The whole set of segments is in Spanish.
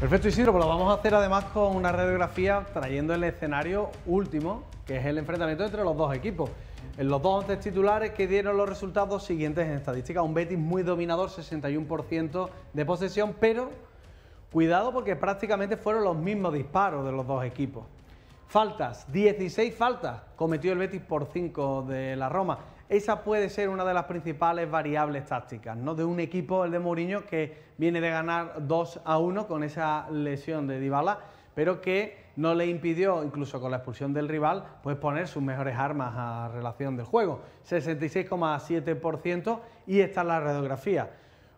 Perfecto Isidro, pues lo vamos a hacer además con una radiografía trayendo el escenario último, que es el enfrentamiento entre los dos equipos. En los dos titulares que dieron los resultados siguientes en estadística, un Betis muy dominador, 61% de posesión, pero cuidado porque prácticamente fueron los mismos disparos de los dos equipos. Faltas, 16 faltas cometió el Betis por 5 de la Roma esa puede ser una de las principales variables tácticas, ¿no? De un equipo, el de Mourinho, que viene de ganar 2 a 1 con esa lesión de Dybala, pero que no le impidió, incluso con la expulsión del rival, pues poner sus mejores armas a relación del juego. 66,7% y esta es la radiografía.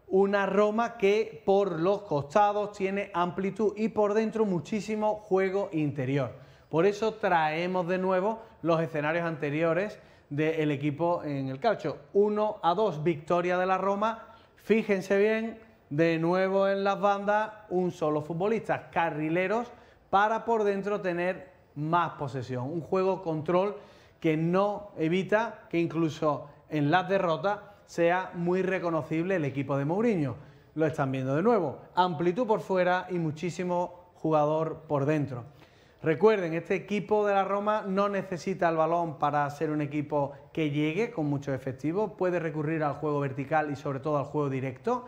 Una Roma que por los costados tiene amplitud y por dentro muchísimo juego interior. Por eso traemos de nuevo los escenarios anteriores del equipo en el calcio. 1 a 2, victoria de la Roma. Fíjense bien, de nuevo en las bandas, un solo futbolista, carrileros, para por dentro tener más posesión. Un juego control que no evita que incluso en las derrotas sea muy reconocible el equipo de Mourinho. Lo están viendo de nuevo. Amplitud por fuera y muchísimo jugador por dentro. Recuerden, este equipo de la Roma no necesita el balón para ser un equipo que llegue con mucho efectivo, puede recurrir al juego vertical y sobre todo al juego directo.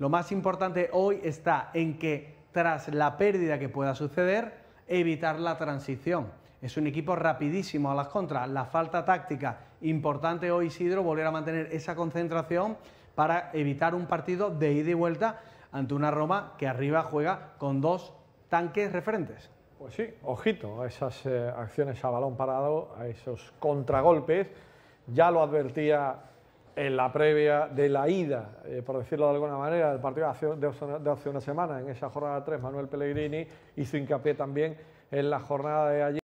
Lo más importante hoy está en que tras la pérdida que pueda suceder, evitar la transición. Es un equipo rapidísimo a las contras, la falta táctica. Importante hoy Isidro volver a mantener esa concentración para evitar un partido de ida y vuelta ante una Roma que arriba juega con dos tanques referentes. Pues sí, ojito a esas eh, acciones a balón parado, a esos contragolpes. Ya lo advertía en la previa de la ida, eh, por decirlo de alguna manera, del partido de hace, de hace una semana, en esa jornada 3, Manuel Pellegrini hizo hincapié también en la jornada de ayer.